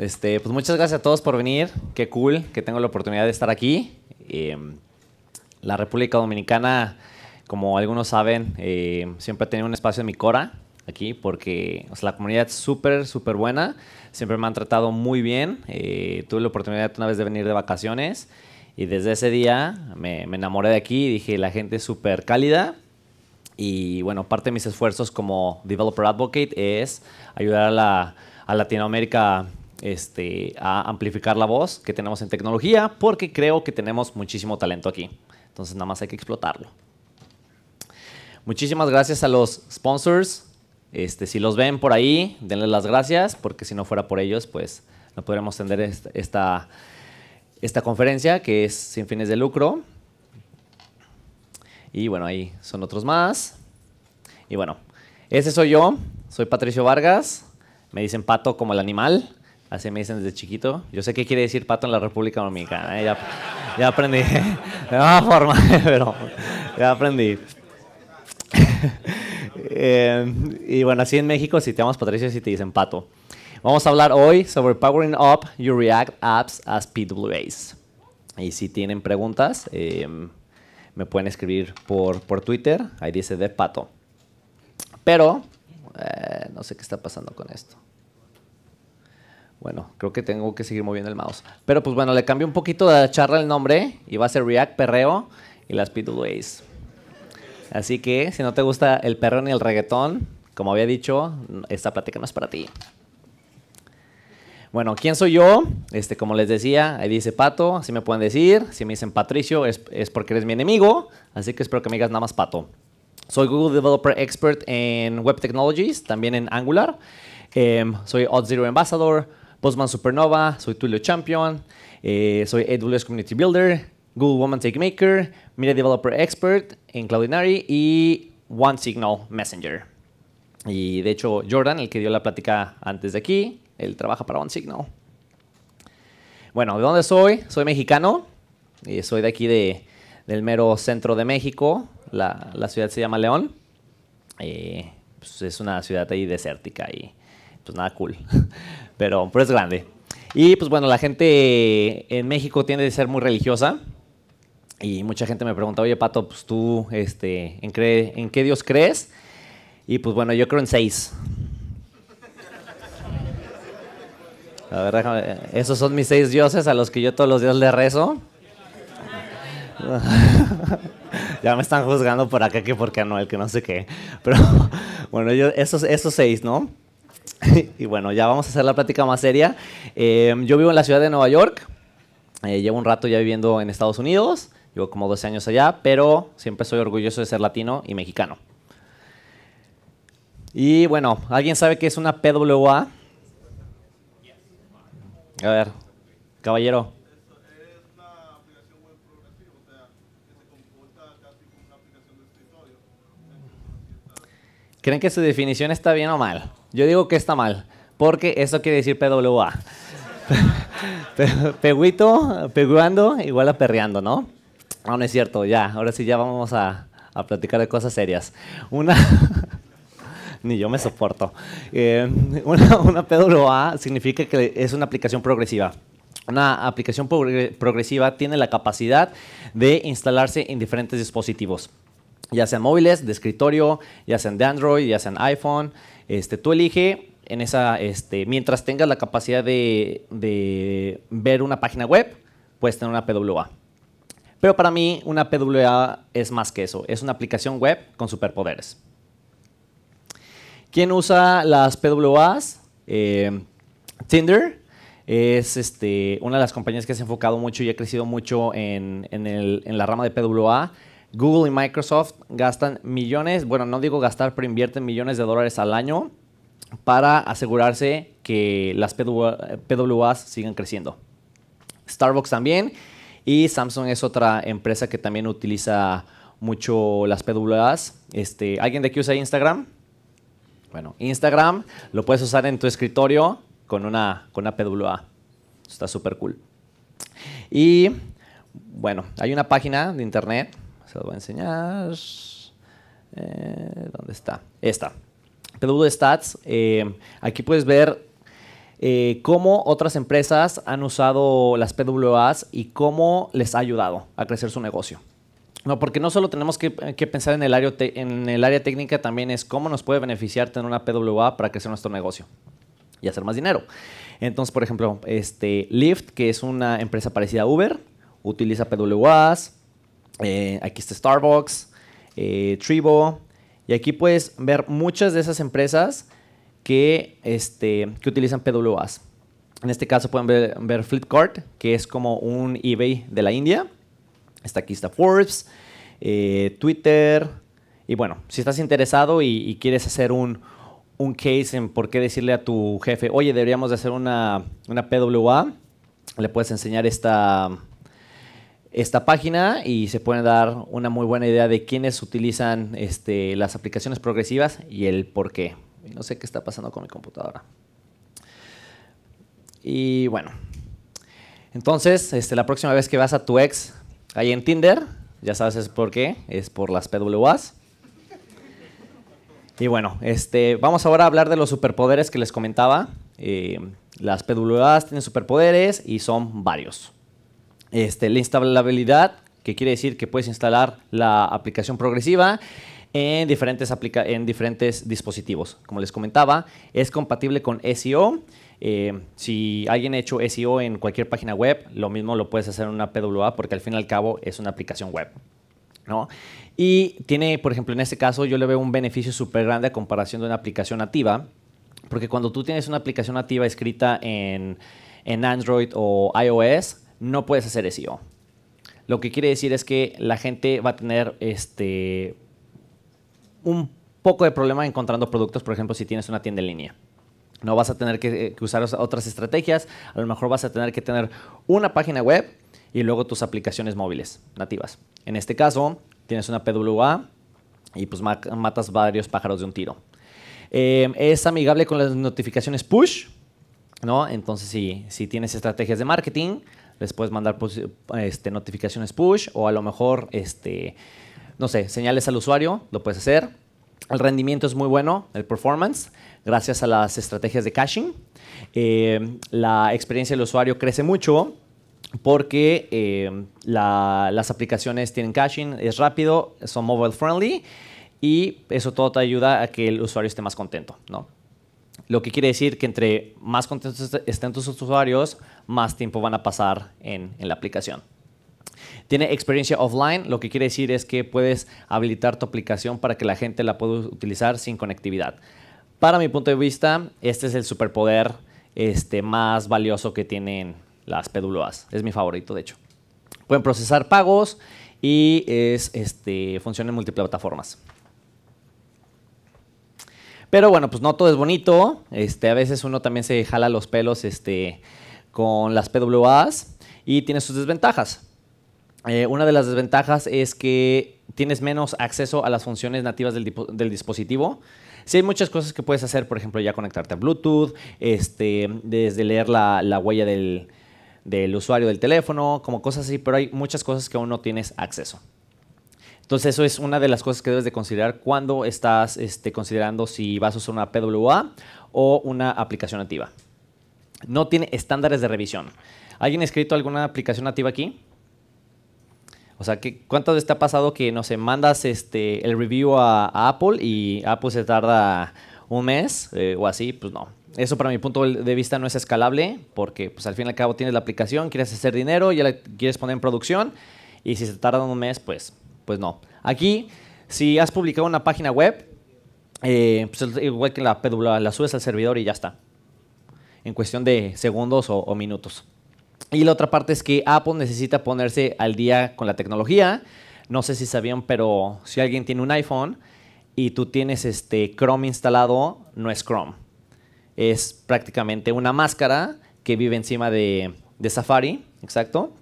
Este, pues muchas gracias a todos por venir. Qué cool que tengo la oportunidad de estar aquí. Em, la República Dominicana, como algunos saben, em, siempre ha tenido un espacio en mi cora aquí porque la comunidad es súper, súper buena. Siempre me han tratado muy bien. Eh, tuve la oportunidad una vez de venir de vacaciones y desde ese día me, enamoré de aquí. Dije, la gente es súper cálida. Y bueno, parte de mis esfuerzos como Developer Advocate es ayudar a la a Latinoamérica este, a amplificar la voz que tenemos en tecnología, porque creo que tenemos muchísimo talento aquí. Entonces nada más hay que explotarlo. Muchísimas gracias a los sponsors. Este, si los ven por ahí, denles las gracias, porque si no fuera por ellos, pues no podríamos tener esta, esta conferencia que es sin fines de lucro. Y bueno, ahí son otros más. Y bueno, ese soy yo, soy Patricio Vargas. Me dicen pato como el animal. Así me dicen desde chiquito. Yo sé qué quiere decir pato en la República Dominicana. ¿eh? Ya, aprendí. De una forma, pero ya aprendí. Eh, y bueno, así en México, si te llamas Patricio, si te dicen pato. Vamos a hablar hoy sobre Powering Up Your React Apps as PWAs. Y si tienen preguntas, eh, me pueden escribir por, por Twitter. Ahí dice de pato. Pero, no sé qué está pasando con esto. Bueno, creo que tengo que seguir moviendo el mouse. Pero pues bueno, le cambio un poquito de la charla el nombre y va a ser React Perreo y las p Así que si no te gusta el perreo ni el reggaetón, como había dicho, esta plática no es para ti. Bueno, ¿quién soy yo? Este, como les decía, ahí dice Pato, así me pueden decir. Si me dicen Patricio es, porque eres mi enemigo, así que espero que me digas nada más Pato. Soy Google Developer Expert en Web Technologies, también en Angular. Em, soy Odd Zero Ambassador, Postman Supernova, soy Tulio Champion, eh, soy AWS Community Builder, Google Woman Take Maker, Media Developer Expert en Cloudinary y OneSignal Messenger. Y de hecho, Jordan, el que dio la plática antes de aquí, él trabaja para OneSignal. Bueno, ¿de dónde soy? Soy mexicano. Eh, soy de aquí de, del mero centro de México. La, ciudad se llama León. Eh, pues, es una ciudad ahí desértica y pues nada cool. pero, es grande. Y pues bueno, la gente en México tiende a ser muy religiosa. Y mucha gente me pregunta, oye Pato, pues tú, este, ¿en, ¿en qué Dios crees? Y pues bueno, yo creo en seis. La verdad, esos son mis seis dioses a los que yo todos los días le rezo. ya me están juzgando por acá que porque no, el que no sé qué. Pero bueno, yo, esos, esos seis, ¿no? y bueno, ya vamos a hacer la plática más seria. Em, yo vivo en la ciudad de Nueva York. Eh, llevo un rato ya viviendo en Estados Unidos. Llevo como 12 años allá, pero siempre soy orgulloso de ser latino y mexicano. Y bueno, ¿alguien sabe qué es una PWA? A ver, caballero. ¿Creen que su definición está bien o mal? Yo digo que está mal, porque eso quiere decir PWA. Peguito, peguando, igual a perreando, ¿no? Ah, no, es cierto, ya. Ahora sí, ya vamos a, a platicar de cosas serias. Una. ni yo me soporto. Eh, una PWA significa que es una aplicación progresiva. Una aplicación progresiva tiene la capacidad de instalarse en diferentes dispositivos, ya sean móviles, de escritorio, ya sean de Android, ya sean iPhone, este, tú elige en esa, este, mientras tengas la capacidad de, ver una página web, puedes tener una PWA. Pero para mí una PWA es más que eso, es una aplicación web con superpoderes. ¿Quién usa las PWAs? Eh, Tinder es este, una de las compañías que se ha enfocado mucho y ha crecido mucho en, en la rama de PWA. Google y Microsoft gastan millones, bueno, no digo gastar, pero invierten millones de dólares al año para asegurarse que las PWAs sigan creciendo. Starbucks también y Samsung es otra empresa que también utiliza mucho las PWAs. Este, ¿Alguien de aquí usa Instagram? Bueno, Instagram lo puedes usar en tu escritorio con una, con una PWA. Está súper cool. Y bueno, hay una página de internet se lo voy a enseñar. Eh, ¿Dónde está? Esta. PW Stats. Eh, aquí puedes ver eh, cómo otras empresas han usado las PWAs y cómo les ha ayudado a crecer su negocio. No, porque no solo tenemos que, pensar en el, área técnica, también es cómo nos puede beneficiar tener una PWA para crecer nuestro negocio y hacer más dinero. Entonces, por ejemplo, este, Lyft, que es una empresa parecida a Uber, utiliza PWAs, eh, aquí está Starbucks, eh, Tribo. Y aquí puedes ver muchas de esas empresas que, este, que utilizan PWAs. En este caso pueden ver, Flipkart, que es como un eBay de la India. Está aquí está Forbes, eh, Twitter. Y bueno, si estás interesado y, quieres hacer un, un, case en por qué decirle a tu jefe, oye, deberíamos de hacer una, una PWA, le puedes enseñar esta, esta página y se pueden dar una muy buena idea de quiénes utilizan este, las aplicaciones progresivas y el por qué. No sé qué está pasando con mi computadora. Y bueno, entonces este, la próxima vez que vas a tu ex ahí en Tinder, ya sabes por qué, es por las PWAs. Y bueno, este, vamos ahora a hablar de los superpoderes que les comentaba. Eh, las PWAs tienen superpoderes y son varios. Este, la instalabilidad, que quiere decir que puedes instalar la aplicación progresiva en diferentes, dispositivos. Como les comentaba, es compatible con SEO. Eh, si alguien ha hecho SEO en cualquier página web, lo mismo lo puedes hacer en una PWA porque al fin y al cabo es una aplicación web. Y tiene, por ejemplo, en este caso yo le veo un beneficio súper grande a comparación de una aplicación nativa, porque cuando tú tienes una aplicación nativa escrita en Android o iOS, no puedes hacer eso. Lo que quiere decir es que la gente va a tener este, un poco de problema encontrando productos, por ejemplo, si tienes una tienda en línea. No vas a tener que, eh, usar otras estrategias, a lo mejor vas a tener que tener una página web y luego tus aplicaciones móviles nativas. En este caso, tienes una PWA y pues matas varios pájaros de un tiro. Em, es amigable con las notificaciones push, ¿no? Entonces, si, si tienes estrategias de marketing, les puedes mandar pues, este, notificaciones push o a lo mejor, este, no sé, señales al usuario, lo puedes hacer. El rendimiento es muy bueno, el performance, gracias a las estrategias de caching. Eh, la experiencia del usuario crece mucho porque eh, las aplicaciones tienen caching, es rápido, son mobile friendly y eso todo te ayuda a que el usuario esté más contento, ¿no? Lo que quiere decir que entre más contentos estén tus usuarios, más tiempo van a pasar en, la aplicación. Tiene experiencia offline, lo que quiere decir es que puedes habilitar tu aplicación para que la gente la pueda utilizar sin conectividad. Para mi punto de vista, este es el superpoder este, más valioso que tienen las PWAs. Es mi favorito, de hecho. Pueden procesar pagos y es, este, funciona en multiplataformas. Pero bueno, pues no todo es bonito. Este, a veces uno también se jala los pelos este, con las PWAs y tiene sus desventajas. Eh, una de las desventajas es que tienes menos acceso a las funciones nativas del, dispositivo. Sí hay muchas cosas que puedes hacer, por ejemplo, ya conectarte a Bluetooth, este, desde leer la, huella del, del usuario del teléfono, como cosas así, pero hay muchas cosas que aún no tienes acceso. Entonces eso es una de las cosas que debes de considerar cuando estás este, considerando si vas a usar una PWA o una aplicación nativa. No tiene estándares de revisión. ¿Alguien ha escrito alguna aplicación nativa aquí? O sea, ¿cuántas veces te ha pasado que, no se mandas este, el review a, Apple y Apple se tarda un mes eh, o así? Pues no. Eso para mi punto de vista no es escalable porque pues, al fin y al cabo tienes la aplicación, quieres hacer dinero, ya la quieres poner en producción y si se tarda un mes, pues pues no. Aquí, si has publicado una página web, eh, pues igual que la, la, subes al servidor y ya está. En cuestión de segundos o, minutos. Y la otra parte es que Apple necesita ponerse al día con la tecnología. No sé si sabían, pero si alguien tiene un iPhone y tú tienes este Chrome instalado, no es Chrome. Es prácticamente una máscara que vive encima de, de Safari, exacto.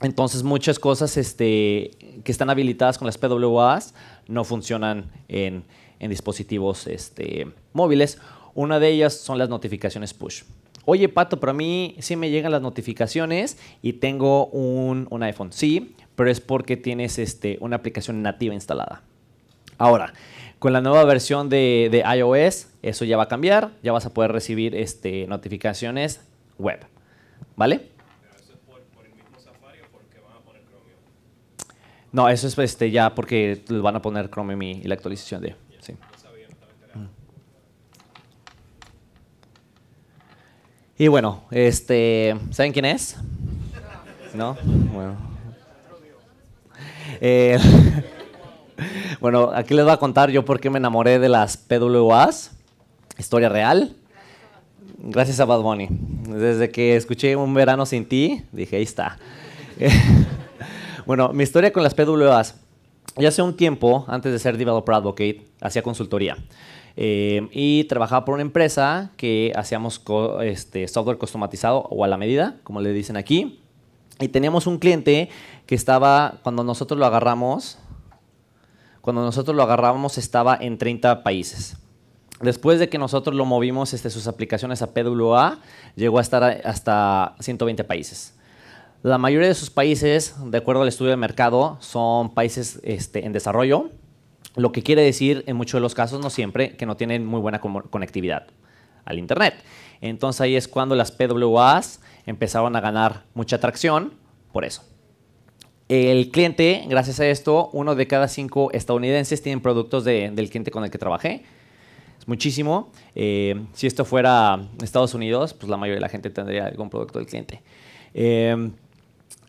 Entonces muchas cosas este, que están habilitadas con las PWAs no funcionan en, dispositivos este, móviles. Una de ellas son las notificaciones push. Oye, Pato, pero a mí sí me llegan las notificaciones y tengo un, iPhone. Sí, pero es porque tienes este, una aplicación nativa instalada. Ahora, con la nueva versión de, de, iOS, eso ya va a cambiar. Ya vas a poder recibir este, notificaciones web. ¿Vale? No, eso es este, ya porque les van a poner Chrome MI y la actualización de. Sí. Y bueno, este, ¿saben quién es? ¿No? Bueno. Eh, bueno, aquí les voy a contar yo por qué me enamoré de las PWAs. Historia real. Gracias a Bad Bunny. Desde que escuché Un verano sin ti, dije, ahí está. Bueno, mi historia con las PWAs. Ya hace un tiempo, antes de ser Developer Advocate, hacía consultoría. Eh, y trabajaba por una empresa que hacíamos este, software customizado o a la medida, como le dicen aquí. Y teníamos un cliente que estaba, cuando nosotros lo agarramos, cuando nosotros lo agarrábamos estaba en 30 países. Después de que nosotros lo movimos este, sus aplicaciones a PWA, llegó a estar hasta 120 países. La mayoría de sus países, de acuerdo al estudio de mercado, son países este, en desarrollo, lo que quiere decir, en muchos de los casos, no siempre, que no tienen muy buena conectividad al Internet. Entonces ahí es cuando las PWAs empezaron a ganar mucha atracción por eso. El cliente, gracias a esto, uno de cada cinco estadounidenses tiene productos del cliente con el que trabajé. Es muchísimo. Eh, si esto fuera Estados Unidos, pues la mayoría de la gente tendría algún producto del cliente. Eh,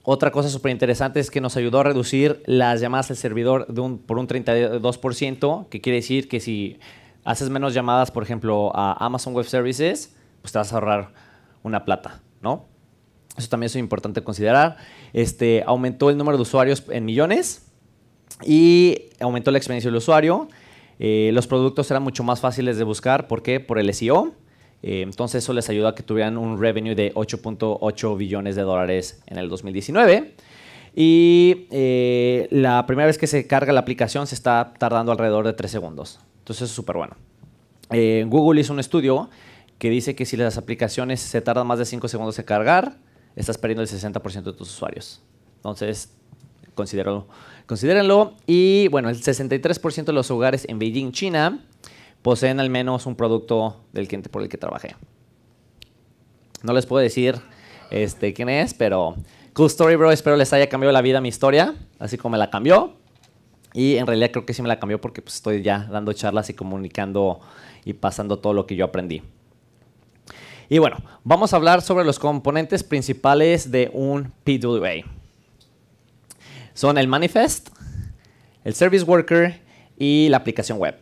otra cosa súper interesante es que nos ayudó a reducir las llamadas al servidor por un 32%, que quiere decir que si haces menos llamadas, por ejemplo, a Amazon Web Services, pues te vas a ahorrar una plata, ¿no? Eso también es importante considerar. Este, aumentó el número de usuarios en millones y aumentó la experiencia del usuario. Eh, los productos eran mucho más fáciles de buscar. ¿Por qué? Por el SEO. Eh, entonces eso les ayuda a que tuvieran un revenue de 8.8 billones de dólares en el 2019. Y eh, la primera vez que se carga la aplicación se está tardando alrededor de 3 segundos. Entonces es súper bueno. Eh, Google hizo un estudio que dice que si las aplicaciones se tardan más de 5 segundos en cargar, estás perdiendo el 60% de tus usuarios. Entonces, considérenlo. Y bueno, el 63% de los hogares en Beijing, China, poseen al menos un producto del cliente por el que trabajé. No les puedo decir este, quién es, pero cool story, bro. Espero les haya cambiado la vida mi historia, así como me la cambió. Y en realidad creo que sí me la cambió porque pues, estoy ya dando charlas y comunicando y pasando todo lo que yo aprendí. Y bueno, vamos a hablar sobre los componentes principales de un PWA. Son el manifest, el service worker y la aplicación web.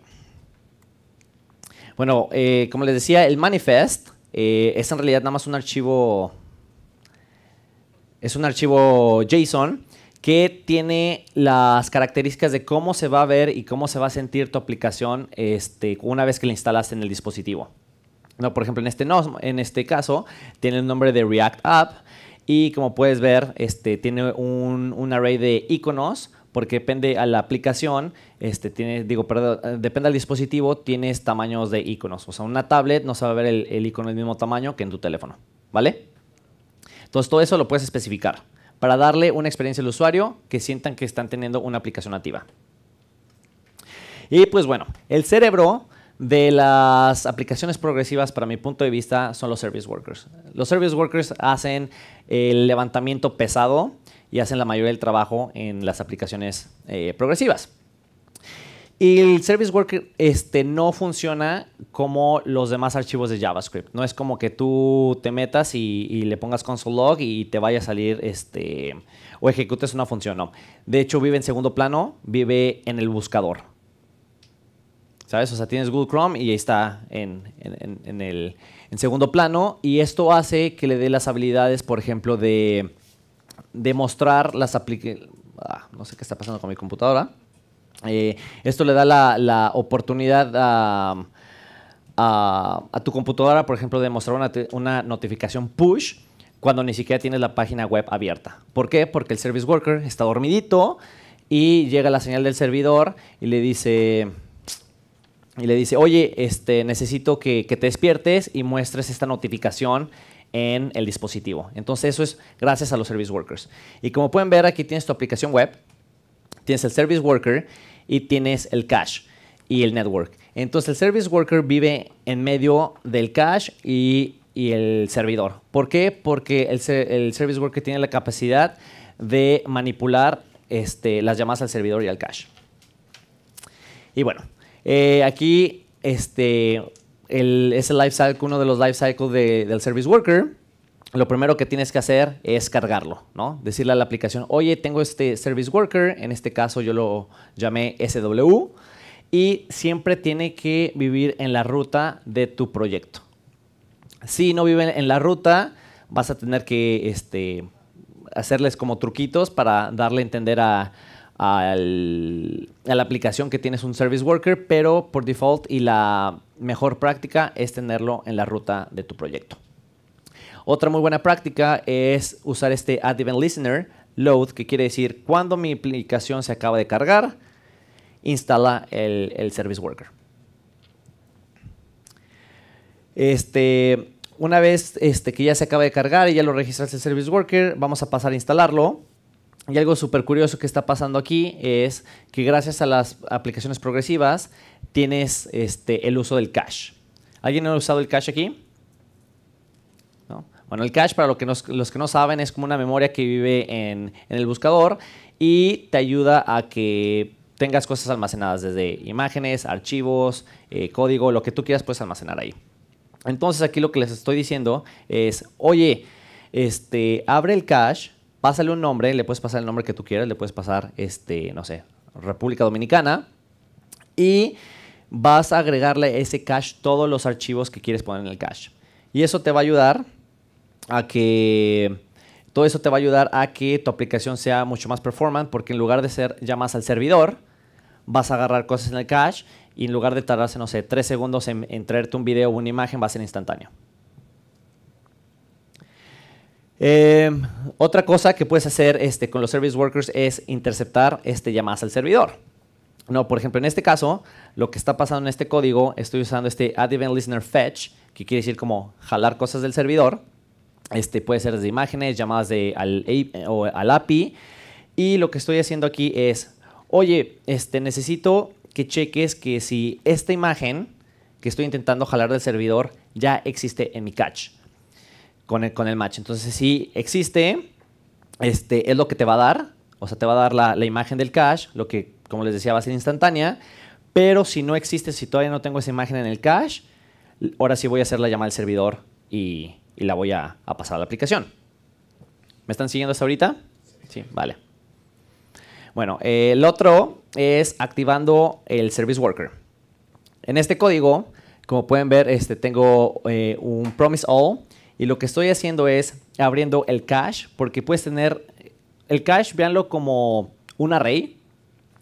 Bueno, eh, como les decía, el manifest eh, es en realidad nada más un archivo. Es un archivo JSON que tiene las características de cómo se va a ver y cómo se va a sentir tu aplicación este, una vez que la instalas en el dispositivo. No, por ejemplo, en este, en este caso tiene el nombre de React App y como puedes ver, este, tiene un, un array de iconos porque depende a la aplicación este, tiene, digo, perdón, eh, depende del dispositivo, tienes tamaños de iconos. O sea, una tablet no se va a ver el, icono del mismo tamaño que en tu teléfono, ¿vale? Entonces, todo eso lo puedes especificar para darle una experiencia al usuario que sientan que están teniendo una aplicación nativa. Y pues bueno, el cerebro de las aplicaciones progresivas, para mi punto de vista, son los service workers. Los service workers hacen el levantamiento pesado y hacen la mayoría del trabajo en las aplicaciones eh, progresivas. Y el Service Worker este, no funciona como los demás archivos de JavaScript. No es como que tú te metas y, le pongas console log y te vaya a salir este, o ejecutes una función. De hecho, vive en segundo plano, vive en el buscador. ¿Sabes? O sea, tienes Google Chrome y ahí está en, el, segundo plano. Y esto hace que le dé las habilidades, por ejemplo, de, de mostrar las aplicaciones. Ah, no sé qué está pasando con mi computadora eh, esto le da la, oportunidad a, tu computadora, por ejemplo, de mostrar una, notificación push cuando ni siquiera tienes la página web abierta. ¿Por qué? Porque el service worker está dormidito y llega la señal del servidor y le dice, y le dice, oye, este, necesito que, que, te despiertes y muestres esta notificación en el dispositivo. Entonces eso es gracias a los service workers. Y como pueden ver, aquí tienes tu aplicación web, tienes el service worker y tienes el cache y el network. Entonces el service worker vive en medio del cache y, el servidor. ¿Por qué? Porque el, service worker tiene la capacidad de manipular este, las llamadas al servidor y al cache. Y bueno, eh, aquí este, es el life cycle, uno de los life cycles del service worker lo primero que tienes que hacer es cargarlo, Decirle a la aplicación, oye, tengo este service worker, en este caso yo lo llamé SW, y siempre tiene que vivir en la ruta de tu proyecto. Si no viven en la ruta, vas a tener que este, hacerles como truquitos para darle a entender a la aplicación que tienes un service worker, pero por default y la mejor práctica es tenerlo en la ruta de tu proyecto. Otra muy buena práctica es usar este Add Event Listener Load, que quiere decir cuando mi aplicación se acaba de cargar, instala el, Service Worker. Este, una vez este, que ya se acaba de cargar y ya lo registraste el Service Worker, vamos a pasar a instalarlo. Y algo súper curioso que está pasando aquí es que gracias a las aplicaciones progresivas tienes este, el uso del cache. ¿Alguien ha usado el cache aquí? Bueno, el cache, para lo que los que no saben, es como una memoria que vive en, el buscador y te ayuda a que tengas cosas almacenadas desde imágenes, archivos, eh, código, lo que tú quieras puedes almacenar ahí. Entonces aquí lo que les estoy diciendo es, oye, este, abre el cache, pásale un nombre, le puedes pasar el nombre que tú quieras, le puedes pasar, este, no sé, República Dominicana y vas a agregarle ese cache todos los archivos que quieres poner en el cache. Y eso te va a ayudar a que todo eso te va a ayudar a que tu aplicación sea mucho más performant porque en lugar de ser llamas al servidor, vas a agarrar cosas en el cache y en lugar de tardarse, no sé, tres segundos en, traerte un video o una imagen, va a ser instantáneo. Em, otra cosa que puedes hacer este, con los service workers es interceptar este, llamadas al servidor. por ejemplo, en este caso, lo que está pasando en este código, estoy usando este add event listener fetch, que quiere decir como jalar cosas del servidor. Este, puede ser desde imágenes, llamadas de, al, API. Y lo que estoy haciendo aquí es, oye, este, necesito que cheques que si esta imagen que estoy intentando jalar del servidor ya existe en mi cache con el, match. Entonces, si existe, este, es lo que te va a dar. O sea, te va a dar la, la imagen del cache, lo que, como les decía, va a ser instantánea. Pero si no existe, si todavía no tengo esa imagen en el cache, ahora sí voy a hacer la llamada al servidor y, y la voy a, pasar a la aplicación. ¿Me están siguiendo hasta ahorita? Sí, vale. Bueno, el otro es activando el Service Worker. En este código, como pueden ver, este, tengo eh, un Promise All y lo que estoy haciendo es abriendo el cache porque puedes tener el cache, véanlo como un array.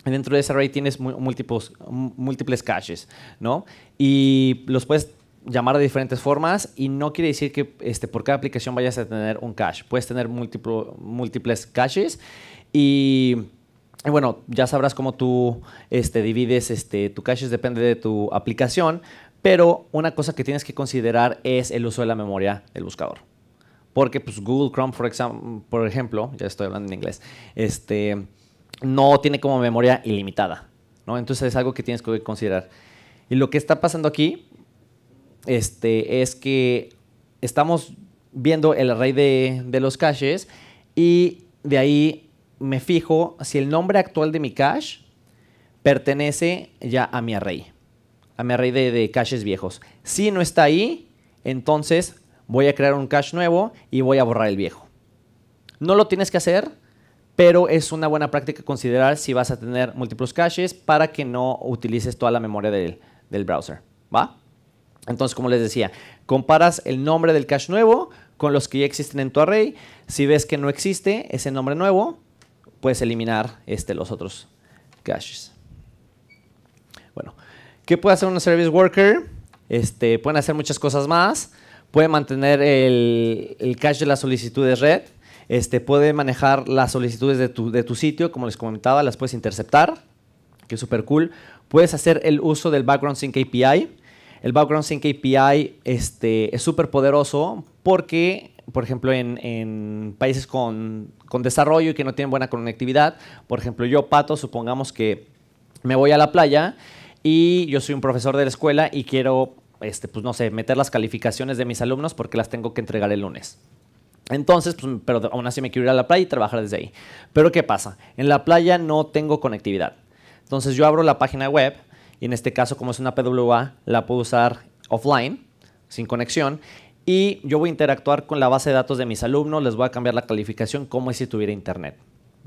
Dentro de ese array tienes múltiples, múltiples caches, ¿no? Y los puedes llamar de diferentes formas y no quiere decir que este, por cada aplicación vayas a tener un cache. Puedes tener múltiples caches y, bueno, ya sabrás cómo tú este, divides este, tu cache, depende de tu aplicación, pero una cosa que tienes que considerar es el uso de la memoria del buscador. Porque pues, Google Chrome, por, por ejemplo, ya estoy hablando en inglés, este, no tiene como memoria ilimitada. ¿no? Entonces es algo que tienes que considerar. Y lo que está pasando aquí este, es que estamos viendo el array de, los caches y de ahí me fijo si el nombre actual de mi cache pertenece ya a mi array, a mi array de, caches viejos. Si no está ahí, entonces voy a crear un cache nuevo y voy a borrar el viejo. No lo tienes que hacer, pero es una buena práctica considerar si vas a tener múltiples caches para que no utilices toda la memoria del, del browser. ¿Va? Entonces, como les decía, comparas el nombre del cache nuevo con los que ya existen en tu array. Si ves que no existe ese nombre nuevo, puedes eliminar este, los otros caches. Bueno, ¿qué puede hacer un service worker? Este, pueden hacer muchas cosas más. Puede mantener el, cache de las solicitudes red. Este, puede manejar las solicitudes de tu, de tu sitio, como les comentaba, las puedes interceptar, que es súper cool. Puedes hacer el uso del Background Sync API. El background sync API este, es súper poderoso porque, por ejemplo, en, países con, desarrollo y que no tienen buena conectividad, por ejemplo, yo, Pato, supongamos que me voy a la playa y yo soy un profesor de la escuela y quiero, este, pues no sé, meter las calificaciones de mis alumnos porque las tengo que entregar el lunes. Entonces, pues, pero aún así me quiero ir a la playa y trabajar desde ahí. Pero ¿qué pasa? En la playa no tengo conectividad. Entonces yo abro la página web y en este caso, como es una PWA, la puedo usar offline, sin conexión. Y yo voy a interactuar con la base de datos de mis alumnos, les voy a cambiar la calificación como si tuviera internet.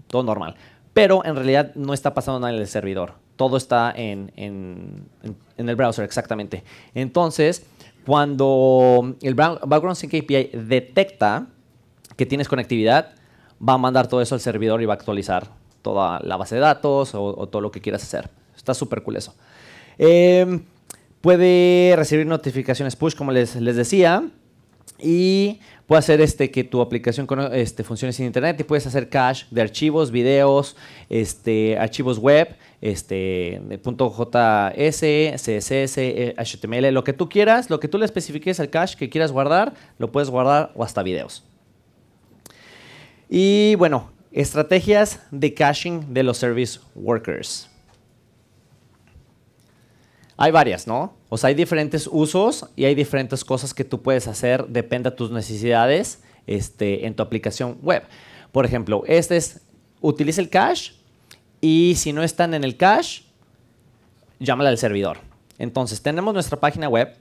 Todo normal. Pero en realidad no está pasando nada en el servidor. Todo está en, el browser, exactamente. Entonces, cuando el Background Sync API detecta que tienes conectividad, va a mandar todo eso al servidor y va a actualizar toda la base de datos o, o todo lo que quieras hacer. Está súper cool eso. Em, puede recibir notificaciones push, como les, decía. Y puede hacer este, que tu aplicación este, funcione sin internet y puedes hacer cache de archivos, videos, este, archivos web, este, .js, CSS, HTML, eh, lo que tú quieras, lo que tú le especifiques al cache que quieras guardar, lo puedes guardar o hasta videos. Y bueno, estrategias de caching de los service workers. Hay varias, ¿no? O sea, hay diferentes usos y hay diferentes cosas que tú puedes hacer, depende de tus necesidades este, en tu aplicación web. Por ejemplo, este es, utiliza el cache y si no están en el cache, llámala al servidor. Entonces, tenemos nuestra página web.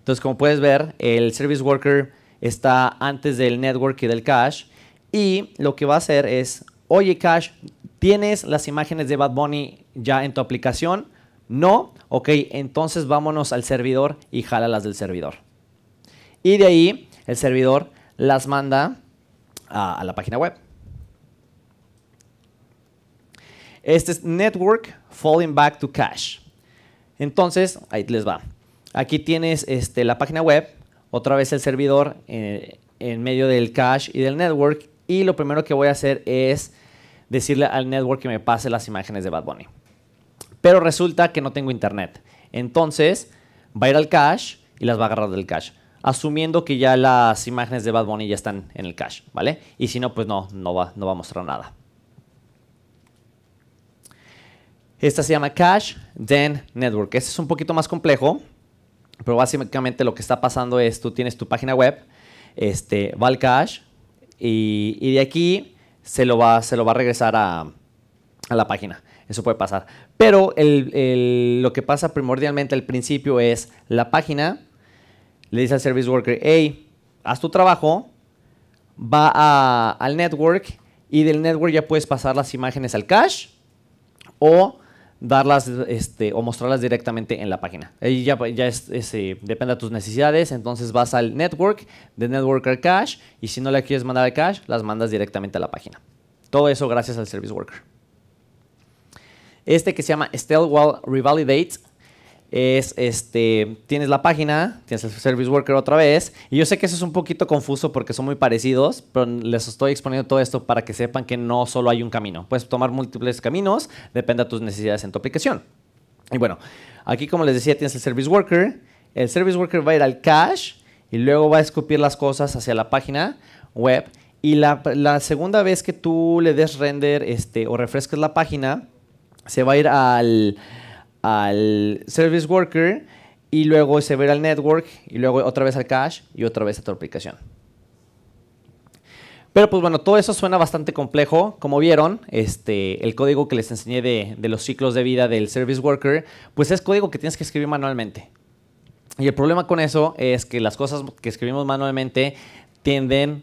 Entonces, como puedes ver, el Service Worker está antes del network y del cache. Y lo que va a hacer es, oye cache, ¿tienes las imágenes de Bad Bunny ya en tu aplicación? No, ok, entonces vámonos al servidor y jala las del servidor. Y de ahí el servidor las manda a, la página web. Este es Network Falling Back to Cache. Entonces, ahí les va. Aquí tienes este, la página web, otra vez el servidor en, eh, en medio del cache y del network. Y lo primero que voy a hacer es decirle al network que me pase las imágenes de Bad Bunny. Pero resulta que no tengo internet. Entonces va a ir al cache y las va a agarrar del cache. Asumiendo que ya las imágenes de Bad Bunny ya están en el cache, ¿vale? Y si no, pues no, no va, no va a mostrar nada. Esta se llama Cache Then Network. Este es un poquito más complejo, pero básicamente lo que está pasando es tú tienes tu página web, este, va al cache y, de aquí se lo va, se lo va a regresar a, a la página. Eso puede pasar. Pero lo que pasa primordialmente al principio es la página le dice al service worker, hey, haz tu trabajo, va al network y del network ya puedes pasar las imágenes al cache o darlas este, o mostrarlas directamente en la página. Ahí ya, eh, depende de tus necesidades, entonces vas al network, de network al cache y si no le quieres mandar al cache, las mandas directamente a la página. Todo eso gracias al service worker. Este que se llama Stellwall Revalidate es, este, tienes la página, tienes el Service Worker otra vez. Y yo sé que eso es un poquito confuso porque son muy parecidos, pero les estoy exponiendo todo esto para que sepan que no solo hay un camino. Puedes tomar múltiples caminos, depende de tus necesidades en tu aplicación. Y bueno, aquí como les decía, tienes el Service Worker. El Service Worker va a ir al cache y luego va a escupir las cosas hacia la página web. Y la, la segunda vez que tú le des render este, o refresques la página, se va a ir al, Service Worker y luego se va a ir al Network y luego otra vez al Cache y otra vez a tu aplicación. Pero pues bueno, todo eso suena bastante complejo. Como vieron, este, el código que les enseñé de, de, los ciclos de vida del Service Worker, pues es código que tienes que escribir manualmente. Y el problema con eso es que las cosas que escribimos manualmente tienden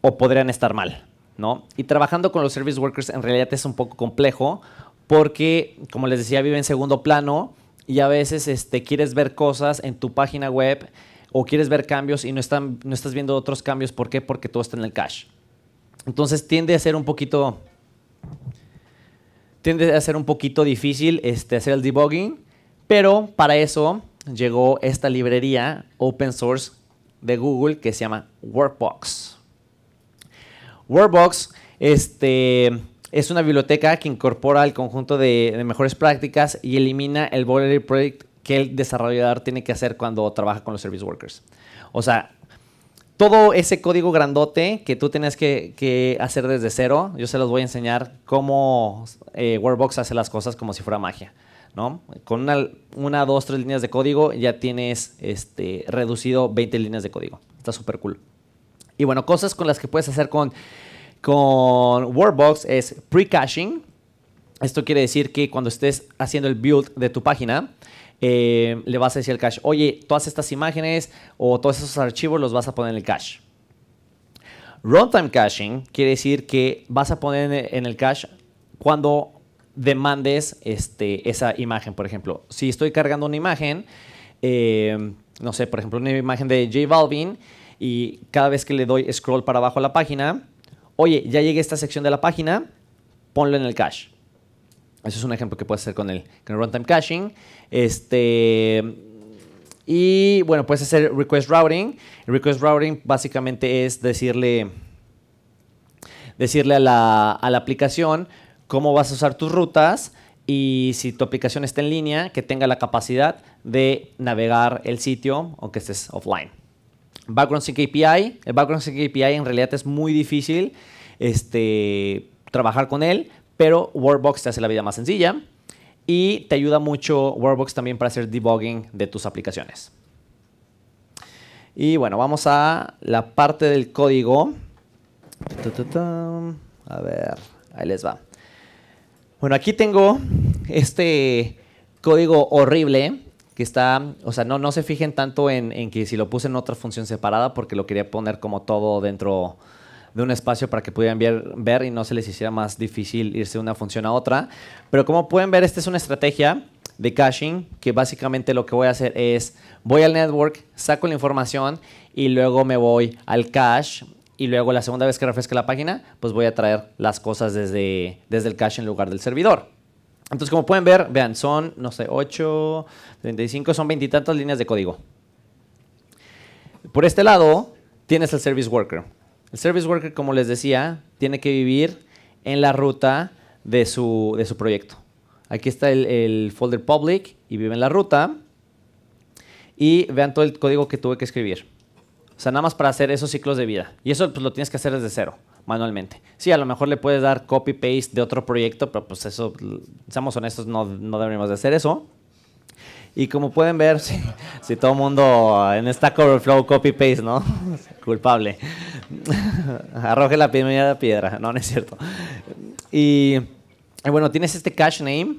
o podrían estar mal, ¿no? Y trabajando con los Service Workers en realidad es un poco complejo porque, como les decía, vive en segundo plano y a veces este, quieres ver cosas en tu página web o quieres ver cambios y no, no estás viendo otros cambios. ¿Por qué? Porque todo está en el cache. Entonces tiende a ser un poquito... Tiende a ser un poquito difícil este, hacer el debugging, pero para eso llegó esta librería open source de Google que se llama Workbox. Workbox, este, es una biblioteca que incorpora el conjunto de, mejores prácticas y elimina el boilerplate que el desarrollador tiene que hacer cuando trabaja con los service workers. O sea, todo ese código grandote que tú tienes que, hacer desde cero, yo se los voy a enseñar cómo eh, hace las cosas como si fuera magia. ¿no? Con una, dos, tres líneas de código ya tienes este, reducido 20 líneas de código. Está súper cool. Y bueno, cosas con las que puedes hacer con con Wordbox es pre-caching. Esto quiere decir que cuando estés haciendo el build de tu página, eh, le vas a decir al cache, oye, todas estas imágenes o todos esos archivos los vas a poner en el cache. Runtime caching quiere decir que vas a poner en el cache cuando demandes este, esa imagen, por ejemplo. Si estoy cargando una imagen, eh, no sé, por ejemplo, una imagen de J Balvin y cada vez que le doy scroll para abajo a la página, oye, ya llegué a esta sección de la página, ponlo en el cache. Eso es un ejemplo que puedes hacer con el, runtime caching. Este, y bueno, puedes hacer request routing. El request routing básicamente es decirle, decirle a la, a la aplicación cómo vas a usar tus rutas y si tu aplicación está en línea, que tenga la capacidad de navegar el sitio aunque estés offline. Background sin KPI. El background sin KPI en realidad es muy difícil este, trabajar con él, pero Workbox te hace la vida más sencilla y te ayuda mucho Workbox también para hacer debugging de tus aplicaciones. Y bueno, vamos a la parte del código. A ver, ahí les va. Bueno, aquí tengo este código horrible que está, o sea, no, no se fijen tanto en, que si lo puse en otra función separada, porque lo quería poner como todo dentro de un espacio para que pudieran ver, ver y no se les hiciera más difícil irse de una función a otra. Pero como pueden ver, esta es una estrategia de caching, que básicamente lo que voy a hacer es, voy al network, saco la información y luego me voy al cache y luego la segunda vez que refresco la página, pues voy a traer las cosas desde, desde el cache en lugar del servidor. Entonces, como pueden ver, vean, son, no sé, 8, 35, son veintitantas líneas de código. Por este lado, tienes el service worker. El service worker, como les decía, tiene que vivir en la ruta de su, proyecto. Aquí está el, folder public y vive en la ruta. Y vean todo el código que tuve que escribir. O sea, nada más para hacer esos ciclos de vida. Y eso pues, lo tienes que hacer desde cero manualmente. Sí, a lo mejor le puedes dar copy-paste de otro proyecto, pero pues eso, seamos honestos, no, no deberíamos de hacer eso. Y como pueden ver, si si todo el mundo en Stack Overflow copy-paste, ¿no? Culpable. Arroje la primera piedra. No, no es cierto. Y, bueno, tienes este cache name,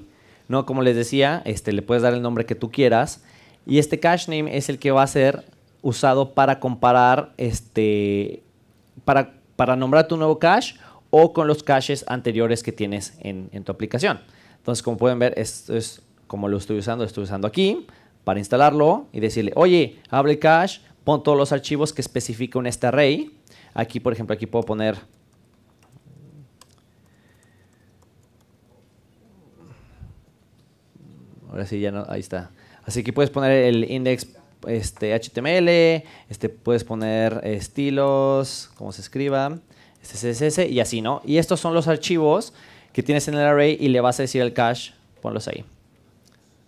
¿no? Como les decía, este, le puedes dar el nombre que tú quieras. Y este cache name es el que va a ser usado para comparar, este, para para nombrar tu nuevo cache o con los caches anteriores que tienes en, tu aplicación. Entonces, como pueden ver, esto es como lo estoy usando, lo estoy usando aquí para instalarlo y decirle, oye, abre el cache, pon todos los archivos que especifican este array. Aquí, por ejemplo, aquí puedo poner Ahora sí, ya no, ahí está. Así que puedes poner el index este, HTML, este, puedes poner estilos, como se escriba, CSS este, y así, ¿no? Y estos son los archivos que tienes en el array y le vas a decir al cache, ponlos ahí.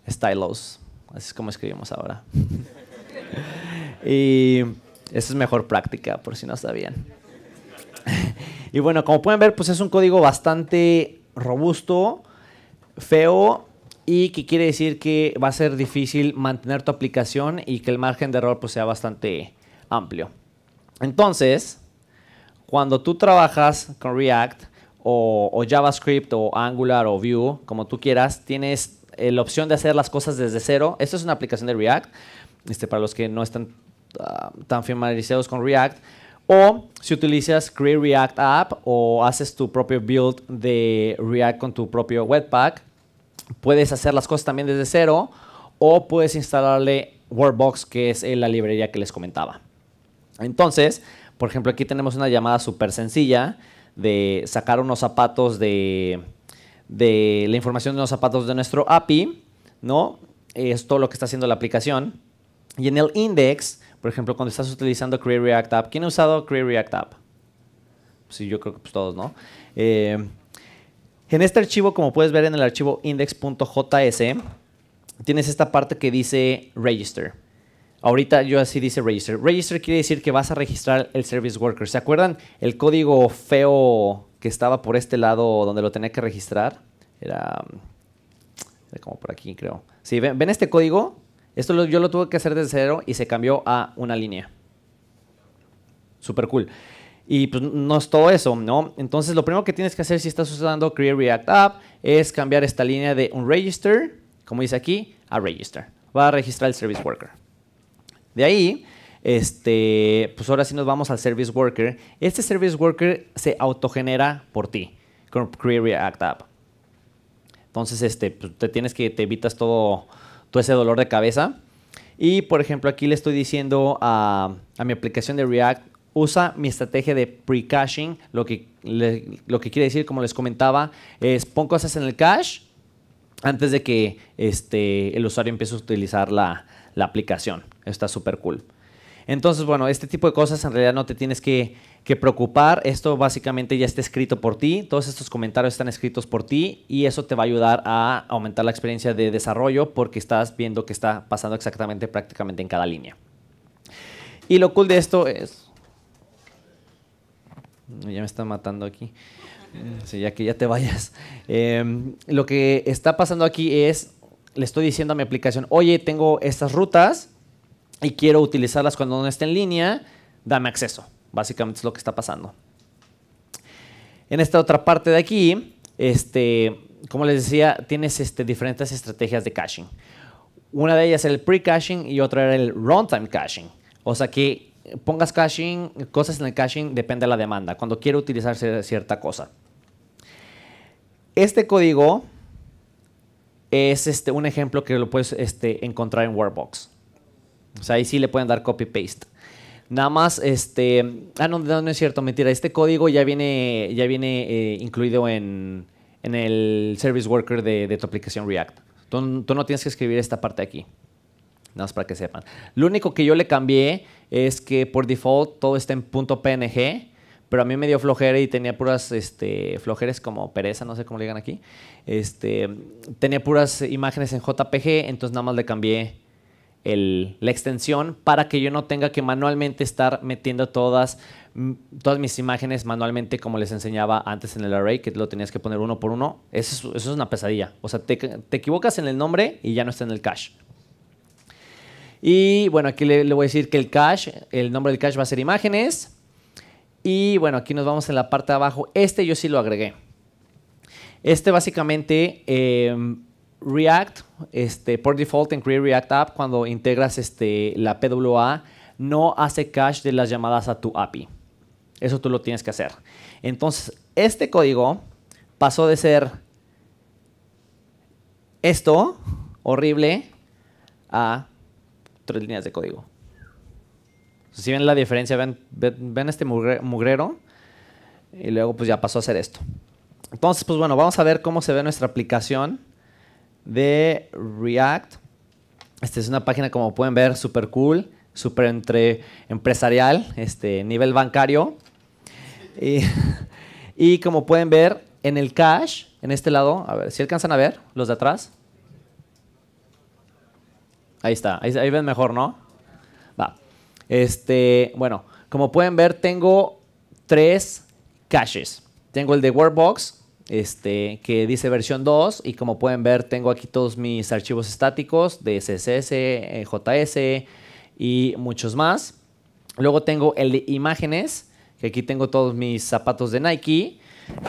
Stylos, así es como escribimos ahora. y eso es mejor práctica, por si no está bien. y bueno, como pueden ver, pues es un código bastante robusto, feo, y que quiere decir que va a ser difícil mantener tu aplicación y que el margen de error pues, sea bastante amplio. Entonces, cuando tú trabajas con React o, JavaScript o Angular o Vue, como tú quieras, tienes eh, la opción de hacer las cosas desde cero. Esto es una aplicación de React, este, para los que no están ah, tan familiarizados con React. O si utilizas Create React App o haces tu propio build de React con tu propio Webpack, Puedes hacer las cosas también desde cero o puedes instalarle Workbox, que es eh, la librería que les comentaba. Entonces, por ejemplo, aquí tenemos una llamada súper sencilla de sacar unos zapatos de, la información de los zapatos de nuestro API, ¿no? Es todo lo que está haciendo la aplicación. Y en el index, por ejemplo, cuando estás utilizando Create React App, ¿quién ha usado Create React App? Sí, yo creo que pues todos, ¿no? Eh, en este archivo, como puedes ver en el archivo index.js, tienes esta parte que dice register. Ahorita yo así dice register. Register quiere decir que vas a registrar el service worker. ¿Se acuerdan el código feo que estaba por este lado donde lo tenía que registrar? Era como por aquí, creo. Sí, ven, este código. Esto yo lo tuve que hacer desde cero y se cambió a una línea. Super cool. Y pues no es todo eso, ¿no? Entonces lo primero que tienes que hacer si estás usando Create React App es cambiar esta línea de un register, como dice aquí, a register. Va a registrar el service worker. De ahí, este, pues ahora sí nos vamos al service worker. Este service worker se autogenera por ti con Create React App. Entonces, este, pues, te tienes que te evitas todo, todo ese dolor de cabeza. Y por ejemplo, aquí le estoy diciendo a, a mi aplicación de React usa mi estrategia de pre-caching, lo que, lo que quiere decir, como les comentaba, es pon cosas en el cache antes de que este, el usuario empiece a utilizar la, la aplicación. Está súper cool. Entonces, bueno, este tipo de cosas en realidad no te tienes que, que, preocupar. Esto básicamente ya está escrito por ti. Todos estos comentarios están escritos por ti y eso te va a ayudar a aumentar la experiencia de desarrollo porque estás viendo que está pasando exactamente prácticamente en cada línea. Y lo cool de esto es, ya me está matando aquí. Sí, ya que ya te vayas. Em, lo que está pasando aquí es, le estoy diciendo a mi aplicación, oye, tengo estas rutas y quiero utilizarlas cuando no esté en línea, dame acceso. Básicamente es lo que está pasando. En esta otra parte de aquí, este, como les decía, tienes este, diferentes estrategias de caching. Una de ellas era el pre-caching y otra era el runtime caching. O sea que pongas caching, cosas en el caching depende de la demanda, cuando quiero utilizar cierta cosa. Este código es este, un ejemplo que lo puedes este, encontrar en Wordbox. O sea, ahí sí le pueden dar copy-paste. Nada más, este... Ah, no, no, es cierto, mentira. Este código ya viene, ya viene eh, incluido en, el Service Worker de, tu aplicación React. tú no tienes que escribir esta parte aquí nada más para que sepan. Lo único que yo le cambié es que por default todo está en .png, pero a mí me dio flojera y tenía puras este, flojeres como pereza, no sé cómo le digan aquí. Este, tenía puras imágenes en JPG, entonces nada más le cambié la extensión para que yo no tenga que manualmente estar metiendo todas, mm, todas mis imágenes manualmente como les enseñaba antes en el array, que lo tenías que poner uno por uno. Eso es, una pesadilla. O sea, te, te equivocas en el nombre y ya no está en el cache. Y bueno, aquí le, voy a decir que el cache, el nombre del cache va a ser imágenes. Y bueno, aquí nos vamos en la parte de abajo. Este yo sí lo agregué. Este básicamente em, React, este, por default en Create React App, cuando integras este, la PWA, no hace cache de las llamadas a tu API. Eso tú lo tienes que hacer. Entonces, este código pasó de ser esto, horrible, a líneas de código. Si ven la diferencia, ven, este mugrero y luego pues ya pasó a hacer esto. Entonces, pues bueno, vamos a ver cómo se ve nuestra aplicación de React. Esta es una página, como pueden ver, súper cool, súper entre empresarial, este, nivel bancario. Y, y como pueden ver, en el cache, en este lado, a ver si alcanzan a ver los de atrás, Ahí está, ahí, ven mejor, ¿no? Va. Este, bueno, como pueden ver, tengo tres caches. Tengo el de Workbox, este, que dice versión 2, y como pueden ver, tengo aquí todos mis archivos estáticos de CSS, JS eh, y muchos más. Luego tengo el de imágenes, que aquí tengo todos mis zapatos de Nike.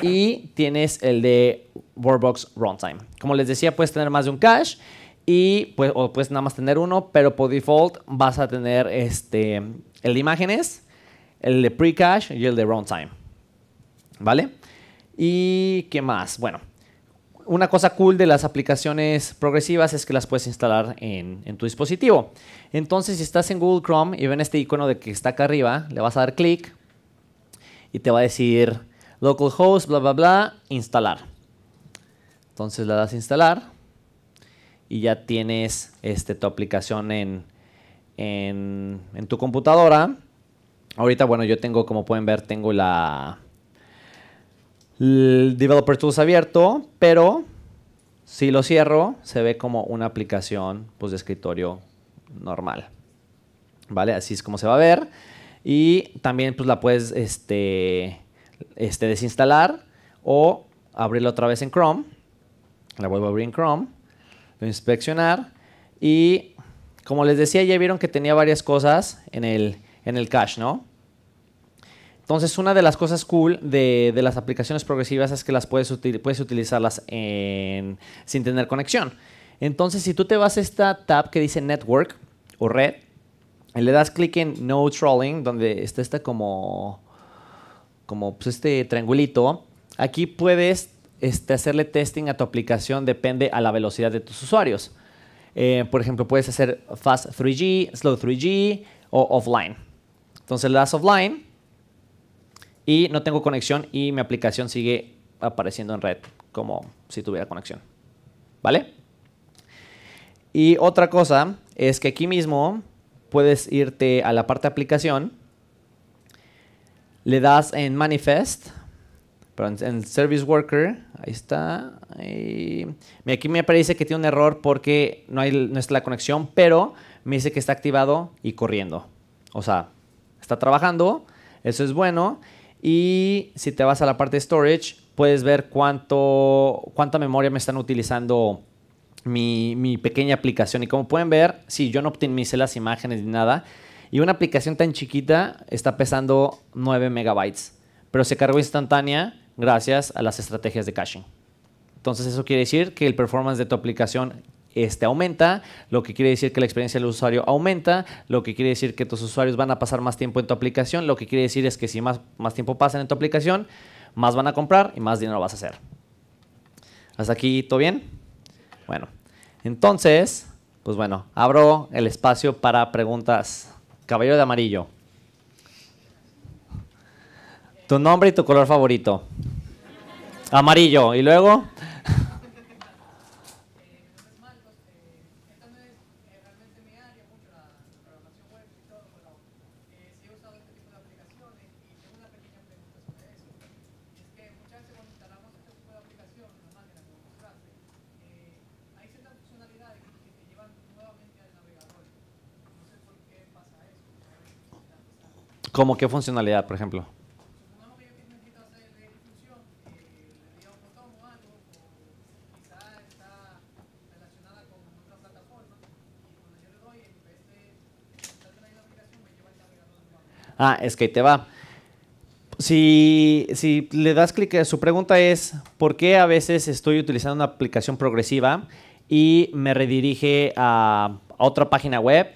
Y tienes el de Wordbox Runtime. Como les decía, puedes tener más de un cache. Y pues, puedes nada más tener uno, pero por default vas a tener este, el de imágenes, el de pre-cache y el de runtime. ¿Vale? ¿Y qué más? Bueno, una cosa cool de las aplicaciones progresivas es que las puedes instalar en, tu dispositivo. Entonces, si estás en Google Chrome y ven este icono de que está acá arriba, le vas a dar clic y te va a decir localhost, bla, bla, bla, instalar. Entonces le das a instalar y ya tienes este, tu aplicación en, tu computadora. Ahorita, bueno, yo tengo, como pueden ver, tengo la el Developer Tools abierto, pero si lo cierro, se ve como una aplicación pues, de escritorio normal. ¿Vale? Así es como se va a ver. Y también pues, la puedes este, este, desinstalar o abrirla otra vez en Chrome. La vuelvo a abrir en Chrome inspeccionar y como les decía ya vieron que tenía varias cosas en el, en el cache, ¿no? Entonces una de las cosas cool de, las aplicaciones progresivas es que las puedes, puedes utilizarlas sin tener conexión. Entonces si tú te vas a esta tab que dice Network o Red, y le das clic en No Trolling, donde está este como, como pues, este triangulito, aquí puedes este, hacerle testing a tu aplicación depende a la velocidad de tus usuarios. Eh, por ejemplo, puedes hacer fast 3G, slow 3G o offline. Entonces le das offline y no tengo conexión y mi aplicación sigue apareciendo en red como si tuviera conexión. ¿Vale? Y otra cosa es que aquí mismo puedes irte a la parte de aplicación, le das en manifest pero en, Service Worker, ahí está. Y eh, aquí me aparece que tiene un error porque no, hay, no está la conexión, pero me dice que está activado y corriendo. O sea, está trabajando, eso es bueno. Y si te vas a la parte de storage, puedes ver cuánto, cuánta memoria me están utilizando mi, mi pequeña aplicación. Y como pueden ver, sí, yo no optimicé las imágenes ni nada. Y una aplicación tan chiquita está pesando 9 megabytes pero se cargó instantánea gracias a las estrategias de caching. Entonces eso quiere decir que el performance de tu aplicación este, aumenta, lo que quiere decir que la experiencia del usuario aumenta, lo que quiere decir que tus usuarios van a pasar más tiempo en tu aplicación, lo que quiere decir es que si más, más tiempo pasan en tu aplicación, más van a comprar y más dinero vas a hacer. ¿Hasta aquí todo bien? Bueno, entonces, pues bueno, abro el espacio para preguntas. Caballero de amarillo tu nombre y tu color favorito. Amarillo, y luego es Marcos, eh, esta no es realmente mi área mucho la programación web y todo, pero eh si he usado este tipo de aplicaciones y tengo una pequeña pregunta sobre eso. es que muchas veces cuando instalamos este tipo de aplicación, la máquina como mostraste, eh, hay ciertas funcionalidades que te llevan nuevamente al navegador. No sé por qué pasa eso, ¿Cómo ver qué funcionalidad, por ejemplo? Ah, es que ahí te va. Si, le das clic, eh, su pregunta es, ¿por qué a veces estoy utilizando una aplicación progresiva y me redirige a, otra página web?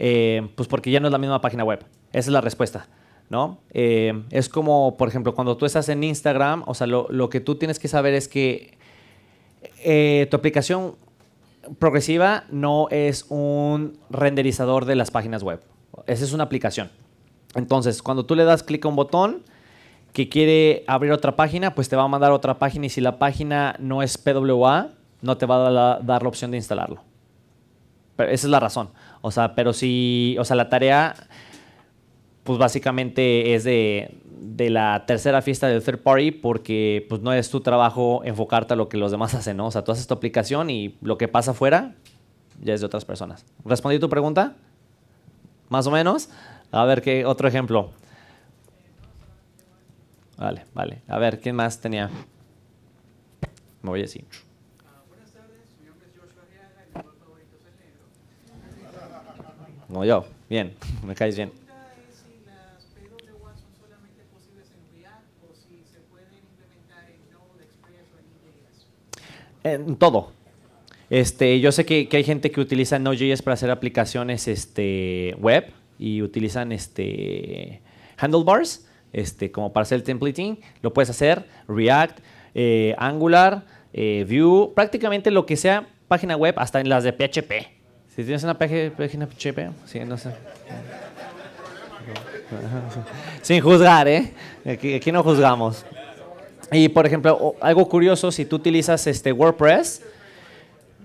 Eh, pues porque ya no es la misma página web. Esa es la respuesta. ¿no? Eh, es como, por ejemplo, cuando tú estás en Instagram, o sea, lo, que tú tienes que saber es que tu aplicación progresiva no es un renderizador de las páginas web. Esa es una aplicación. Entonces, cuando tú le das clic a un botón que quiere abrir otra página, pues te va a mandar otra página y si la página no es PWA, no te va a dar la, opción de instalarlo. esa es la razón. O sea, pero si, o sea, la tarea, pues básicamente es de, la tercera fiesta del third party porque pues no es tu trabajo enfocarte a lo que los demás hacen, ¿no? O sea, tú haces tu aplicación y lo que pasa afuera ya es de otras personas. ¿Respondí tu pregunta? Más o menos. A ver, ¿qué otro ejemplo? Vale, vale. A ver, ¿quién más tenía? Me voy a decir. buenas tardes, mi nombre es Joshua Arriaga, el color favorito es el negro. Como yo, bien, me caes bien. La pregunta es si las PWA son solamente posibles en VR o si se pueden implementar en Node Express o en Node.js. En todo. Este, yo sé que, que hay gente que utiliza Node.js para hacer aplicaciones este, web y utilizan este handlebars este, como para templating. Lo puedes hacer React, eh, Angular, eh, view prácticamente lo que sea página web, hasta en las de PHP. Si tienes una página PHP, no sé. Sin juzgar, ¿eh? Aquí, aquí, no juzgamos. Y por ejemplo, algo curioso, si tú utilizas este WordPress,